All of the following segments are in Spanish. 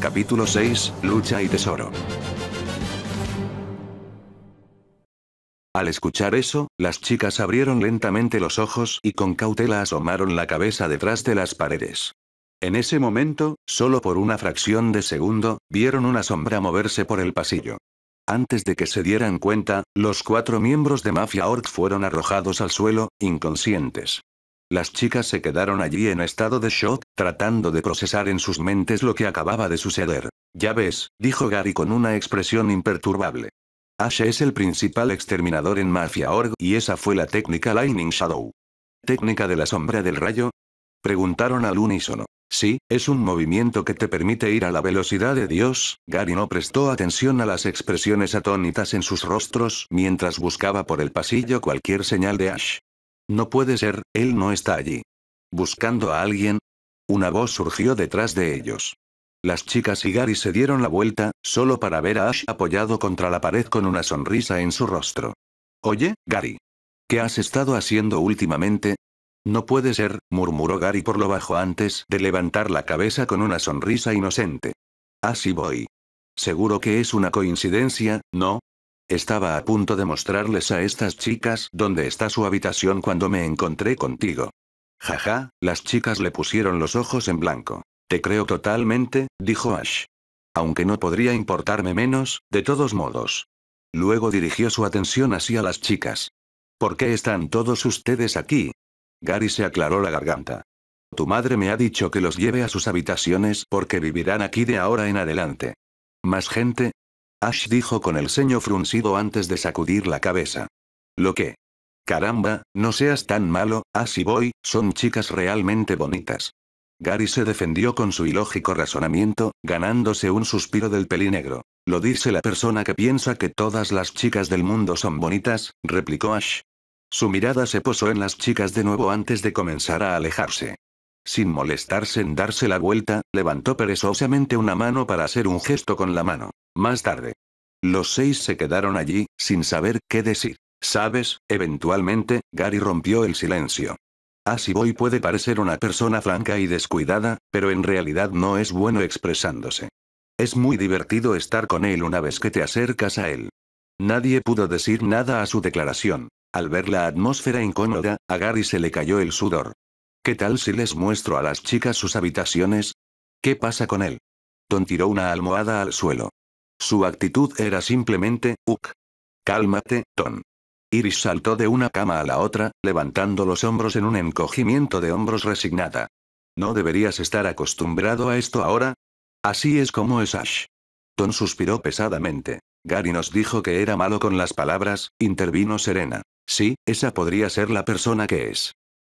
Capítulo 6, Lucha y Tesoro. Al escuchar eso, las chicas abrieron lentamente los ojos y con cautela asomaron la cabeza detrás de las paredes. En ese momento, solo por una fracción de segundo, vieron una sombra moverse por el pasillo. Antes de que se dieran cuenta, los cuatro miembros de Mafia Orc fueron arrojados al suelo, inconscientes. Las chicas se quedaron allí en estado de shock, tratando de procesar en sus mentes lo que acababa de suceder. Ya ves, dijo Gary con una expresión imperturbable. Ash es el principal exterminador en Mafia Org y esa fue la técnica Lightning Shadow. ¿Técnica de la sombra del rayo? Preguntaron al unísono. Sí, es un movimiento que te permite ir a la velocidad de Dios. Gary no prestó atención a las expresiones atónitas en sus rostros mientras buscaba por el pasillo cualquier señal de Ash. No puede ser, él no está allí. Buscando a alguien. Una voz surgió detrás de ellos. Las chicas y Gary se dieron la vuelta, solo para ver a Ash apoyado contra la pared con una sonrisa en su rostro. Oye, Gary. ¿Qué has estado haciendo últimamente? No puede ser, murmuró Gary por lo bajo antes de levantar la cabeza con una sonrisa inocente. Así voy. Seguro que es una coincidencia, ¿no? Estaba a punto de mostrarles a estas chicas dónde está su habitación cuando me encontré contigo. Jaja, las chicas le pusieron los ojos en blanco. Te creo totalmente, dijo Ash. Aunque no podría importarme menos, de todos modos. Luego dirigió su atención hacia las chicas. ¿Por qué están todos ustedes aquí? Gary se aclaró la garganta. Tu madre me ha dicho que los lleve a sus habitaciones porque vivirán aquí de ahora en adelante. Más gente, Ash dijo con el ceño fruncido antes de sacudir la cabeza. Lo qué? Caramba, no seas tan malo, así voy, son chicas realmente bonitas. Gary se defendió con su ilógico razonamiento, ganándose un suspiro del pelinegro. Lo dice la persona que piensa que todas las chicas del mundo son bonitas, replicó Ash. Su mirada se posó en las chicas de nuevo antes de comenzar a alejarse. Sin molestarse en darse la vuelta, levantó perezosamente una mano para hacer un gesto con la mano. Más tarde. Los seis se quedaron allí, sin saber qué decir. Sabes, eventualmente, Gary rompió el silencio. Así ah, voy, puede parecer una persona franca y descuidada, pero en realidad no es bueno expresándose. Es muy divertido estar con él una vez que te acercas a él. Nadie pudo decir nada a su declaración. Al ver la atmósfera incómoda, a Gary se le cayó el sudor. ¿Qué tal si les muestro a las chicas sus habitaciones? ¿Qué pasa con él? Ton tiró una almohada al suelo. Su actitud era simplemente, ugh. Cálmate, Ton. Iris saltó de una cama a la otra, levantando los hombros en un encogimiento de hombros resignada. ¿No deberías estar acostumbrado a esto ahora? Así es como es Ash. Ton suspiró pesadamente. Gary nos dijo que era malo con las palabras, intervino Serena. Sí, esa podría ser la persona que es.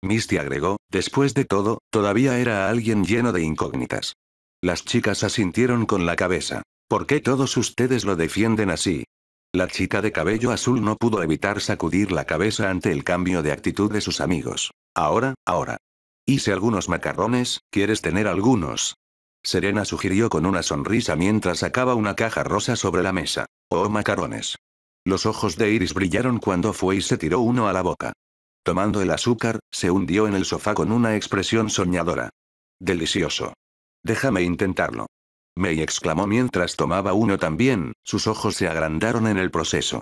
Misty agregó, después de todo, todavía era alguien lleno de incógnitas. Las chicas asintieron con la cabeza. ¿Por qué todos ustedes lo defienden así? La chica de cabello azul no pudo evitar sacudir la cabeza ante el cambio de actitud de sus amigos. Ahora, ahora. Hice algunos macarrones, ¿quieres tener algunos? Serena sugirió con una sonrisa mientras sacaba una caja rosa sobre la mesa. Oh, macarrones. Los ojos de Iris brillaron cuando fue y se tiró uno a la boca. Tomando el azúcar, se hundió en el sofá con una expresión soñadora. Delicioso. Déjame intentarlo. May exclamó mientras tomaba uno también, sus ojos se agrandaron en el proceso.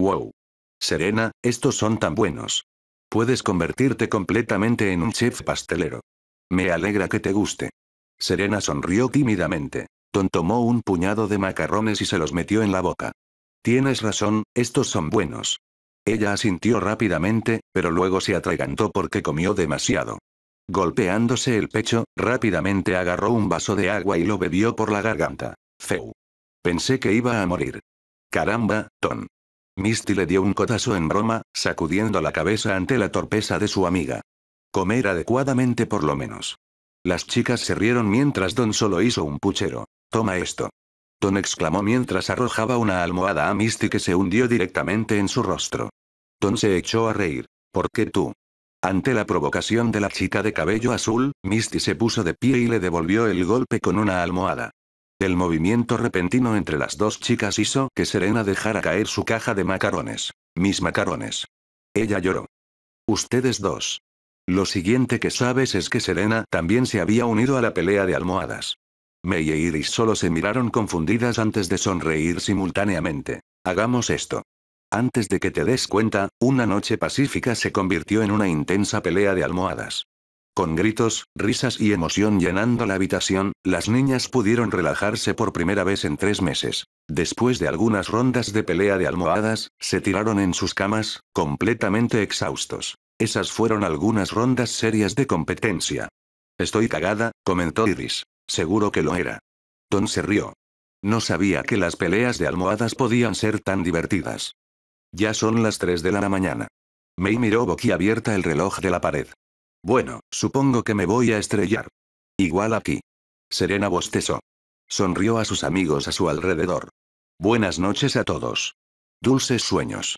¡Wow! Serena, estos son tan buenos. Puedes convertirte completamente en un chef pastelero. Me alegra que te guste. Serena sonrió tímidamente. Don tomó un puñado de macarrones y se los metió en la boca. Tienes razón, estos son buenos. Ella asintió rápidamente, pero luego se atragantó porque comió demasiado. Golpeándose el pecho, rápidamente agarró un vaso de agua y lo bebió por la garganta. Feu. Pensé que iba a morir. Caramba, Ton. Misty le dio un cotazo en broma, sacudiendo la cabeza ante la torpeza de su amiga. Comer adecuadamente por lo menos. Las chicas se rieron mientras Don solo hizo un puchero. Toma esto. Ton exclamó mientras arrojaba una almohada a Misty que se hundió directamente en su rostro. Ton se echó a reír. ¿Por qué tú? Ante la provocación de la chica de cabello azul, Misty se puso de pie y le devolvió el golpe con una almohada. El movimiento repentino entre las dos chicas hizo que Serena dejara caer su caja de macarones. Mis macarones. Ella lloró. Ustedes dos. Lo siguiente que sabes es que Serena también se había unido a la pelea de almohadas. May y e Iris solo se miraron confundidas antes de sonreír simultáneamente. Hagamos esto. Antes de que te des cuenta, una noche pacífica se convirtió en una intensa pelea de almohadas. Con gritos, risas y emoción llenando la habitación, las niñas pudieron relajarse por primera vez en tres meses. Después de algunas rondas de pelea de almohadas, se tiraron en sus camas, completamente exhaustos. Esas fueron algunas rondas serias de competencia. Estoy cagada, comentó Iris. Seguro que lo era. Tom se rió. No sabía que las peleas de almohadas podían ser tan divertidas. Ya son las 3 de la mañana. May miró boquiabierta el reloj de la pared. Bueno, supongo que me voy a estrellar. Igual aquí. Serena bostezó. Sonrió a sus amigos a su alrededor. Buenas noches a todos. Dulces sueños.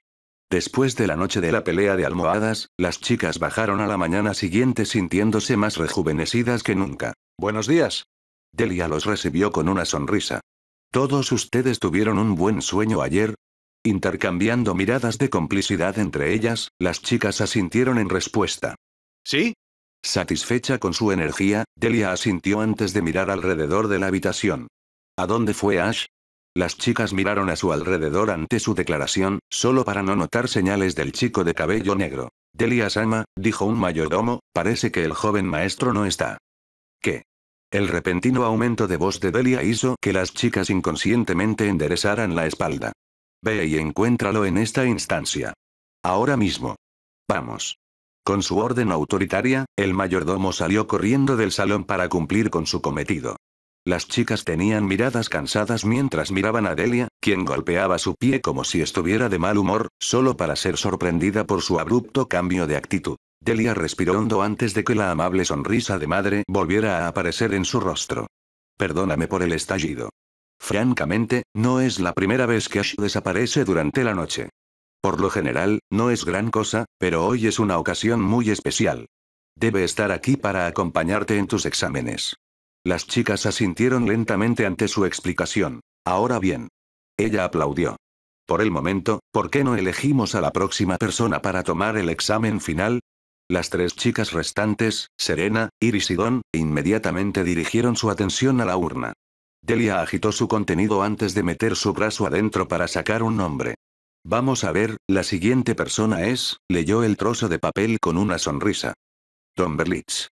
Después de la noche de la pelea de almohadas, las chicas bajaron a la mañana siguiente sintiéndose más rejuvenecidas que nunca. Buenos días, Delia los recibió con una sonrisa. ¿Todos ustedes tuvieron un buen sueño ayer? Intercambiando miradas de complicidad entre ellas, las chicas asintieron en respuesta. ¿Sí? Satisfecha con su energía, Delia asintió antes de mirar alrededor de la habitación. ¿A dónde fue Ash? Las chicas miraron a su alrededor ante su declaración, solo para no notar señales del chico de cabello negro. Delia Sama, dijo un mayordomo, parece que el joven maestro no está. ¿Qué? El repentino aumento de voz de Delia hizo que las chicas inconscientemente enderezaran la espalda. Ve y encuéntralo en esta instancia. Ahora mismo. Vamos. Con su orden autoritaria, el mayordomo salió corriendo del salón para cumplir con su cometido. Las chicas tenían miradas cansadas mientras miraban a Delia, quien golpeaba su pie como si estuviera de mal humor, solo para ser sorprendida por su abrupto cambio de actitud. Delia respiró hondo antes de que la amable sonrisa de madre volviera a aparecer en su rostro. Perdóname por el estallido. Francamente, no es la primera vez que Ash desaparece durante la noche. Por lo general, no es gran cosa, pero hoy es una ocasión muy especial. Debe estar aquí para acompañarte en tus exámenes. Las chicas asintieron lentamente ante su explicación. Ahora bien. Ella aplaudió. Por el momento, ¿por qué no elegimos a la próxima persona para tomar el examen final? Las tres chicas restantes, Serena, Iris y Don, inmediatamente dirigieron su atención a la urna. Delia agitó su contenido antes de meter su brazo adentro para sacar un nombre. Vamos a ver, la siguiente persona es, leyó el trozo de papel con una sonrisa. Don Berlitz.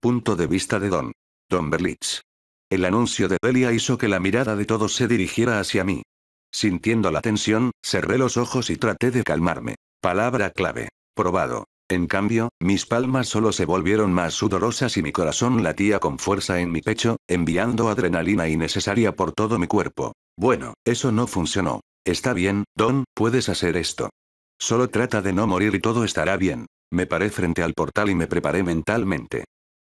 Punto de vista de Don. Don Berlitz. El anuncio de Delia hizo que la mirada de todos se dirigiera hacia mí. Sintiendo la tensión, cerré los ojos y traté de calmarme. Palabra clave. Probado. En cambio, mis palmas solo se volvieron más sudorosas y mi corazón latía con fuerza en mi pecho, enviando adrenalina innecesaria por todo mi cuerpo. Bueno, eso no funcionó. Está bien, Don, puedes hacer esto. Solo trata de no morir y todo estará bien. Me paré frente al portal y me preparé mentalmente.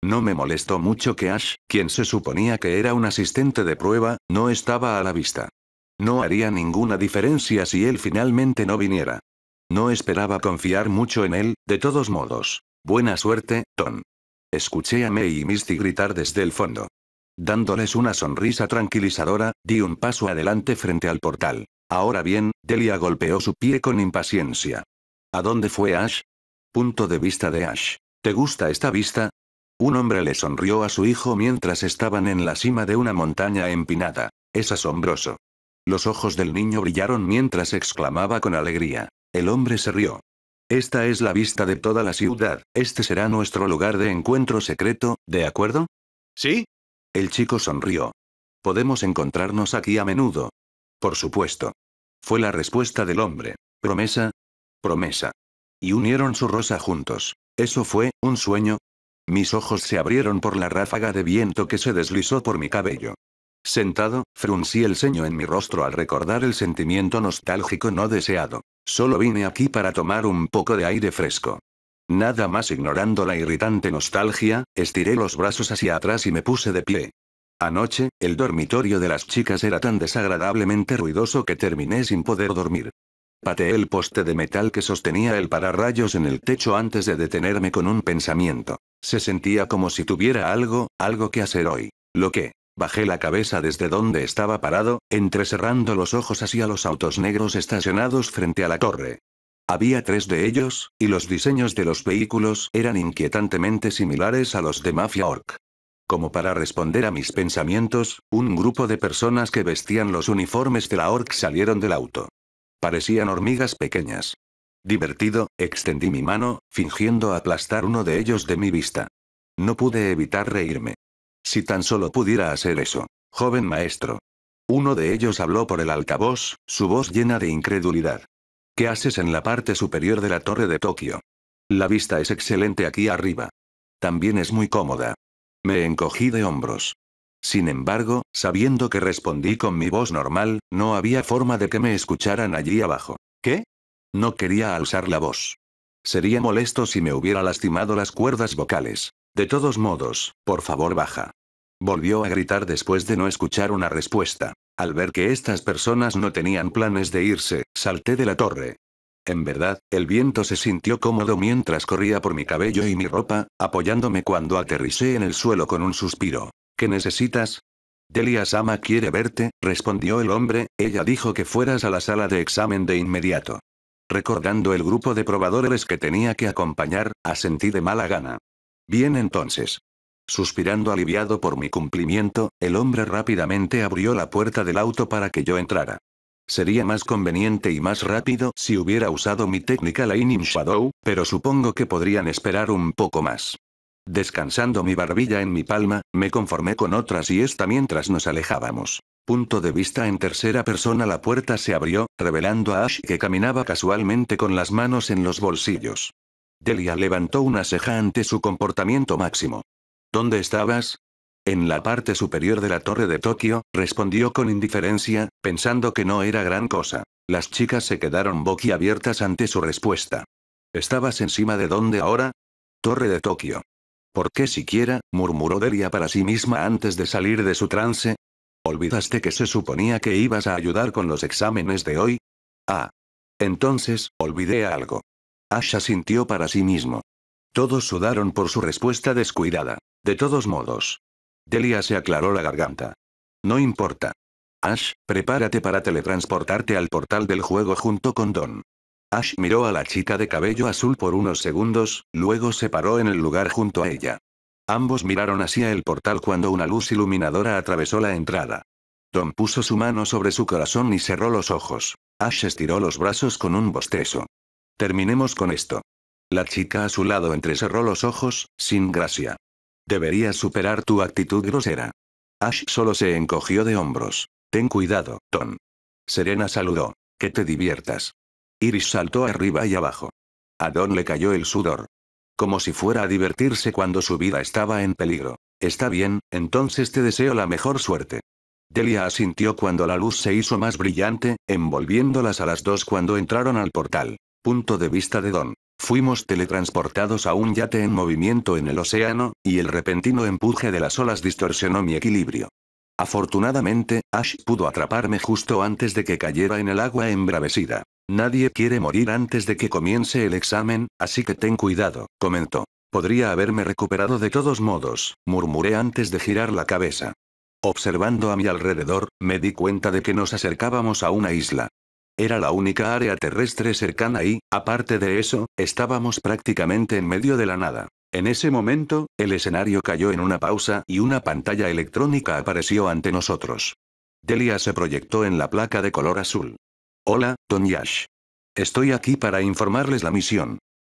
No me molestó mucho que Ash, quien se suponía que era un asistente de prueba, no estaba a la vista. No haría ninguna diferencia si él finalmente no viniera. No esperaba confiar mucho en él, de todos modos. Buena suerte, Tom. Escuché a May y Misty gritar desde el fondo. Dándoles una sonrisa tranquilizadora, di un paso adelante frente al portal. Ahora bien, Delia golpeó su pie con impaciencia. ¿A dónde fue Ash? Punto de vista de Ash. ¿Te gusta esta vista? Un hombre le sonrió a su hijo mientras estaban en la cima de una montaña empinada. Es asombroso. Los ojos del niño brillaron mientras exclamaba con alegría. El hombre se rió. Esta es la vista de toda la ciudad, este será nuestro lugar de encuentro secreto, ¿de acuerdo? ¿Sí? El chico sonrió. Podemos encontrarnos aquí a menudo. Por supuesto. Fue la respuesta del hombre. Promesa. Promesa. Y unieron su rosa juntos. ¿Eso fue, un sueño? Mis ojos se abrieron por la ráfaga de viento que se deslizó por mi cabello. Sentado, fruncí el ceño en mi rostro al recordar el sentimiento nostálgico no deseado. Solo vine aquí para tomar un poco de aire fresco. Nada más ignorando la irritante nostalgia, estiré los brazos hacia atrás y me puse de pie. Anoche, el dormitorio de las chicas era tan desagradablemente ruidoso que terminé sin poder dormir. Pateé el poste de metal que sostenía el pararrayos en el techo antes de detenerme con un pensamiento. Se sentía como si tuviera algo, algo que hacer hoy. Lo que, Bajé la cabeza desde donde estaba parado, entrecerrando los ojos hacia los autos negros estacionados frente a la torre. Había tres de ellos, y los diseños de los vehículos eran inquietantemente similares a los de Mafia Orc. Como para responder a mis pensamientos, un grupo de personas que vestían los uniformes de la Orc salieron del auto. Parecían hormigas pequeñas. Divertido, extendí mi mano, fingiendo aplastar uno de ellos de mi vista. No pude evitar reírme. Si tan solo pudiera hacer eso. Joven maestro. Uno de ellos habló por el altavoz, su voz llena de incredulidad. ¿Qué haces en la parte superior de la torre de Tokio? La vista es excelente aquí arriba. También es muy cómoda. Me encogí de hombros. Sin embargo, sabiendo que respondí con mi voz normal, no había forma de que me escucharan allí abajo. ¿Qué? No quería alzar la voz. Sería molesto si me hubiera lastimado las cuerdas vocales. De todos modos, por favor baja. Volvió a gritar después de no escuchar una respuesta. Al ver que estas personas no tenían planes de irse, salté de la torre. En verdad, el viento se sintió cómodo mientras corría por mi cabello y mi ropa, apoyándome cuando aterricé en el suelo con un suspiro. ¿Qué necesitas? Delia Sama quiere verte, respondió el hombre, ella dijo que fueras a la sala de examen de inmediato. Recordando el grupo de probadores que tenía que acompañar, asentí de mala gana. Bien entonces. Suspirando aliviado por mi cumplimiento, el hombre rápidamente abrió la puerta del auto para que yo entrara. Sería más conveniente y más rápido si hubiera usado mi técnica Lightning Shadow, pero supongo que podrían esperar un poco más. Descansando mi barbilla en mi palma, me conformé con otras y esta mientras nos alejábamos. Punto de vista en tercera persona la puerta se abrió, revelando a Ash que caminaba casualmente con las manos en los bolsillos. Delia levantó una ceja ante su comportamiento máximo. ¿Dónde estabas? En la parte superior de la torre de Tokio, respondió con indiferencia, pensando que no era gran cosa. Las chicas se quedaron boquiabiertas ante su respuesta. ¿Estabas encima de dónde ahora? Torre de Tokio. ¿Por qué siquiera? murmuró Delia para sí misma antes de salir de su trance. ¿Olvidaste que se suponía que ibas a ayudar con los exámenes de hoy? Ah. Entonces, olvidé algo. Ash sintió para sí mismo. Todos sudaron por su respuesta descuidada. De todos modos. Delia se aclaró la garganta. No importa. Ash, prepárate para teletransportarte al portal del juego junto con Don. Ash miró a la chica de cabello azul por unos segundos, luego se paró en el lugar junto a ella. Ambos miraron hacia el portal cuando una luz iluminadora atravesó la entrada. Don puso su mano sobre su corazón y cerró los ojos. Ash estiró los brazos con un bostezo. Terminemos con esto. La chica a su lado entrecerró los ojos, sin gracia. Deberías superar tu actitud grosera. Ash solo se encogió de hombros. Ten cuidado, Ton. Serena saludó. Que te diviertas. Iris saltó arriba y abajo. A Don le cayó el sudor. Como si fuera a divertirse cuando su vida estaba en peligro. Está bien, entonces te deseo la mejor suerte. Delia asintió cuando la luz se hizo más brillante, envolviéndolas a las dos cuando entraron al portal. Punto de vista de Don. Fuimos teletransportados a un yate en movimiento en el océano, y el repentino empuje de las olas distorsionó mi equilibrio. Afortunadamente, Ash pudo atraparme justo antes de que cayera en el agua embravecida. Nadie quiere morir antes de que comience el examen, así que ten cuidado, comentó. Podría haberme recuperado de todos modos, murmuré antes de girar la cabeza. Observando a mi alrededor, me di cuenta de que nos acercábamos a una isla era la única área terrestre cercana y, aparte de eso, estábamos prácticamente en medio de la nada. En ese momento, el escenario cayó en una pausa y una pantalla electrónica apareció ante nosotros. Delia se proyectó en la placa de color azul. Hola, Yash. Estoy aquí para informarles la misión.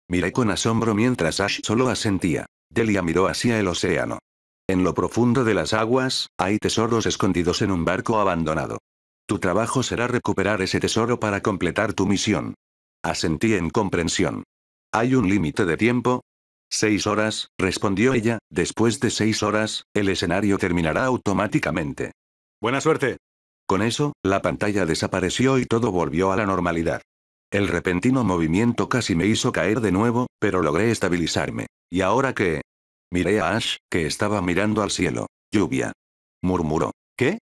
Miré con asombro mientras Ash solo asentía. Delia miró hacia el océano. En lo profundo de las aguas, hay tesoros escondidos en un barco abandonado. Tu trabajo será recuperar ese tesoro para completar tu misión. Asentí en comprensión. ¿Hay un límite de tiempo? Seis horas, respondió ella, después de seis horas, el escenario terminará automáticamente. Buena suerte. Con eso, la pantalla desapareció y todo volvió a la normalidad. El repentino movimiento casi me hizo caer de nuevo, pero logré estabilizarme. ¿Y ahora qué? Miré a Ash, que estaba mirando al cielo. Lluvia. Murmuró. ¿Qué?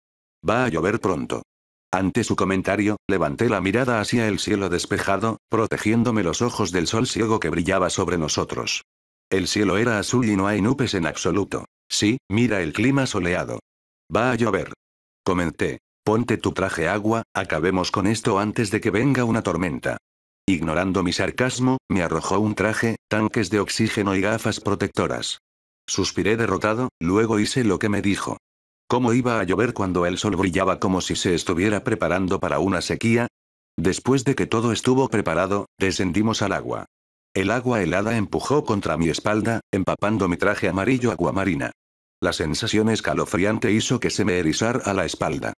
Va a llover pronto. Ante su comentario, levanté la mirada hacia el cielo despejado, protegiéndome los ojos del sol ciego que brillaba sobre nosotros. El cielo era azul y no hay nubes en absoluto. Sí, mira el clima soleado. Va a llover. Comenté. Ponte tu traje agua, acabemos con esto antes de que venga una tormenta. Ignorando mi sarcasmo, me arrojó un traje, tanques de oxígeno y gafas protectoras. Suspiré derrotado, luego hice lo que me dijo. ¿Cómo iba a llover cuando el sol brillaba como si se estuviera preparando para una sequía? Después de que todo estuvo preparado, descendimos al agua. El agua helada empujó contra mi espalda, empapando mi traje amarillo aguamarina. La sensación escalofriante hizo que se me erizara la espalda.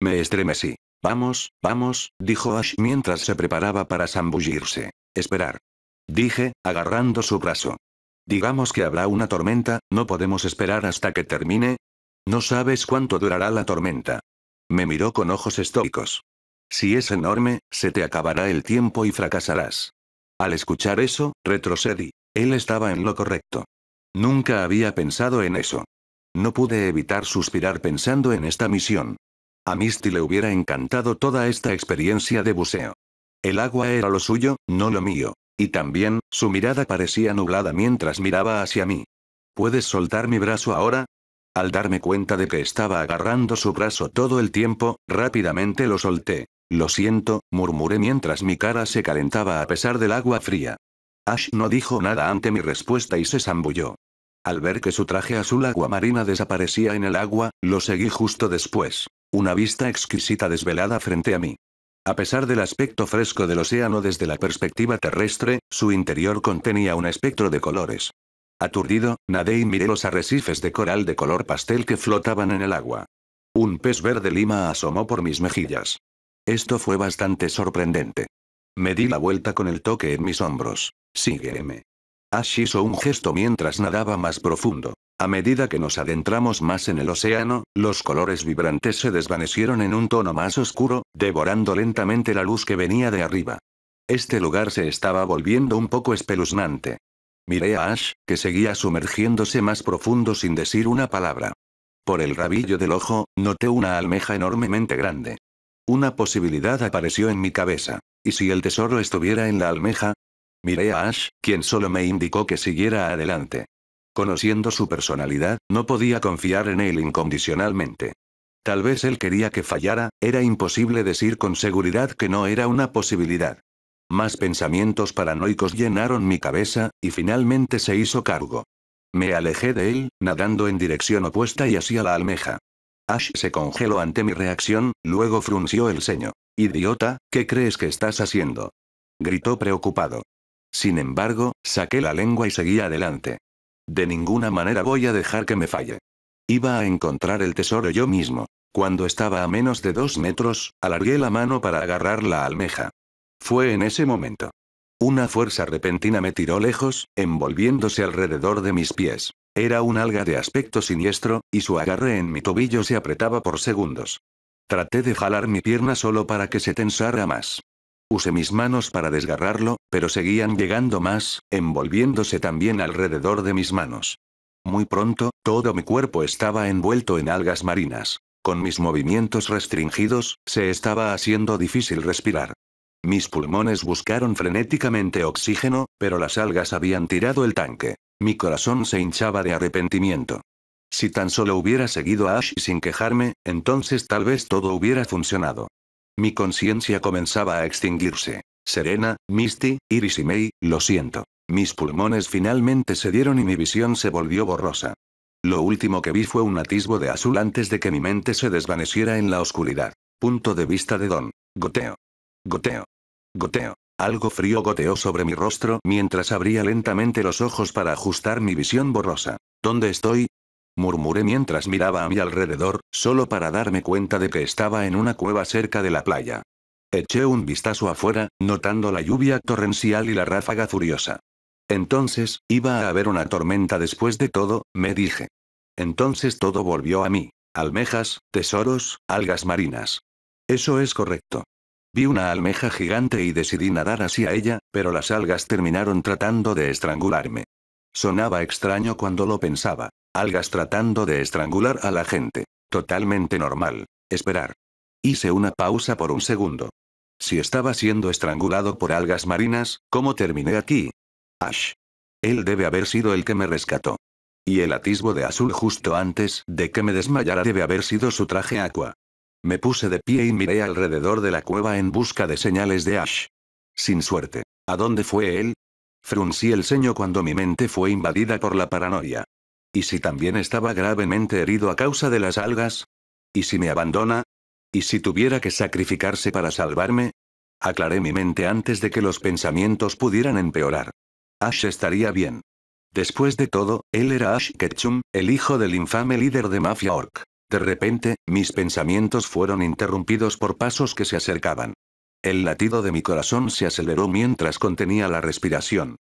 Me estremecí. Vamos, vamos, dijo Ash mientras se preparaba para zambullirse. Esperar. Dije, agarrando su brazo. Digamos que habrá una tormenta, ¿no podemos esperar hasta que termine? No sabes cuánto durará la tormenta. Me miró con ojos estoicos. Si es enorme, se te acabará el tiempo y fracasarás. Al escuchar eso, retrocedí. Él estaba en lo correcto. Nunca había pensado en eso. No pude evitar suspirar pensando en esta misión. A Misty le hubiera encantado toda esta experiencia de buceo. El agua era lo suyo, no lo mío. Y también, su mirada parecía nublada mientras miraba hacia mí. ¿Puedes soltar mi brazo ahora? Al darme cuenta de que estaba agarrando su brazo todo el tiempo, rápidamente lo solté. Lo siento, murmuré mientras mi cara se calentaba a pesar del agua fría. Ash no dijo nada ante mi respuesta y se zambulló. Al ver que su traje azul aguamarina desaparecía en el agua, lo seguí justo después. Una vista exquisita desvelada frente a mí. A pesar del aspecto fresco del océano desde la perspectiva terrestre, su interior contenía un espectro de colores. Aturdido, nadé y miré los arrecifes de coral de color pastel que flotaban en el agua. Un pez verde lima asomó por mis mejillas. Esto fue bastante sorprendente. Me di la vuelta con el toque en mis hombros. Sígueme. Ash hizo un gesto mientras nadaba más profundo. A medida que nos adentramos más en el océano, los colores vibrantes se desvanecieron en un tono más oscuro, devorando lentamente la luz que venía de arriba. Este lugar se estaba volviendo un poco espeluznante. Miré a Ash, que seguía sumergiéndose más profundo sin decir una palabra. Por el rabillo del ojo, noté una almeja enormemente grande. Una posibilidad apareció en mi cabeza. ¿Y si el tesoro estuviera en la almeja? Miré a Ash, quien solo me indicó que siguiera adelante. Conociendo su personalidad, no podía confiar en él incondicionalmente. Tal vez él quería que fallara, era imposible decir con seguridad que no era una posibilidad. Más pensamientos paranoicos llenaron mi cabeza, y finalmente se hizo cargo. Me alejé de él, nadando en dirección opuesta y hacia la almeja. Ash se congeló ante mi reacción, luego frunció el ceño. Idiota, ¿qué crees que estás haciendo? Gritó preocupado. Sin embargo, saqué la lengua y seguí adelante. De ninguna manera voy a dejar que me falle. Iba a encontrar el tesoro yo mismo. Cuando estaba a menos de dos metros, alargué la mano para agarrar la almeja. Fue en ese momento. Una fuerza repentina me tiró lejos, envolviéndose alrededor de mis pies. Era un alga de aspecto siniestro, y su agarre en mi tobillo se apretaba por segundos. Traté de jalar mi pierna solo para que se tensara más. Usé mis manos para desgarrarlo, pero seguían llegando más, envolviéndose también alrededor de mis manos. Muy pronto, todo mi cuerpo estaba envuelto en algas marinas. Con mis movimientos restringidos, se estaba haciendo difícil respirar. Mis pulmones buscaron frenéticamente oxígeno, pero las algas habían tirado el tanque. Mi corazón se hinchaba de arrepentimiento. Si tan solo hubiera seguido a Ash sin quejarme, entonces tal vez todo hubiera funcionado. Mi conciencia comenzaba a extinguirse. Serena, Misty, Iris y May, lo siento. Mis pulmones finalmente se dieron y mi visión se volvió borrosa. Lo último que vi fue un atisbo de azul antes de que mi mente se desvaneciera en la oscuridad. Punto de vista de Don. Goteo. Goteo. Goteo. Algo frío goteó sobre mi rostro mientras abría lentamente los ojos para ajustar mi visión borrosa. ¿Dónde estoy? murmuré mientras miraba a mi alrededor, solo para darme cuenta de que estaba en una cueva cerca de la playa. Eché un vistazo afuera, notando la lluvia torrencial y la ráfaga furiosa. Entonces, iba a haber una tormenta después de todo, me dije. Entonces todo volvió a mí. Almejas, tesoros, algas marinas. Eso es correcto. Vi una almeja gigante y decidí nadar hacia ella, pero las algas terminaron tratando de estrangularme. Sonaba extraño cuando lo pensaba. Algas tratando de estrangular a la gente. Totalmente normal. Esperar. Hice una pausa por un segundo. Si estaba siendo estrangulado por algas marinas, ¿cómo terminé aquí? Ash. Él debe haber sido el que me rescató. Y el atisbo de azul justo antes de que me desmayara debe haber sido su traje aqua. Me puse de pie y miré alrededor de la cueva en busca de señales de Ash. Sin suerte. ¿A dónde fue él? Fruncí el ceño cuando mi mente fue invadida por la paranoia. ¿Y si también estaba gravemente herido a causa de las algas? ¿Y si me abandona? ¿Y si tuviera que sacrificarse para salvarme? Aclaré mi mente antes de que los pensamientos pudieran empeorar. Ash estaría bien. Después de todo, él era Ash Ketchum, el hijo del infame líder de Mafia Orc. De repente, mis pensamientos fueron interrumpidos por pasos que se acercaban. El latido de mi corazón se aceleró mientras contenía la respiración.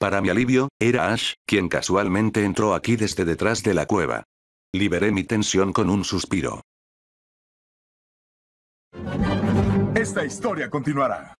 Para mi alivio, era Ash, quien casualmente entró aquí desde detrás de la cueva. Liberé mi tensión con un suspiro. Esta historia continuará.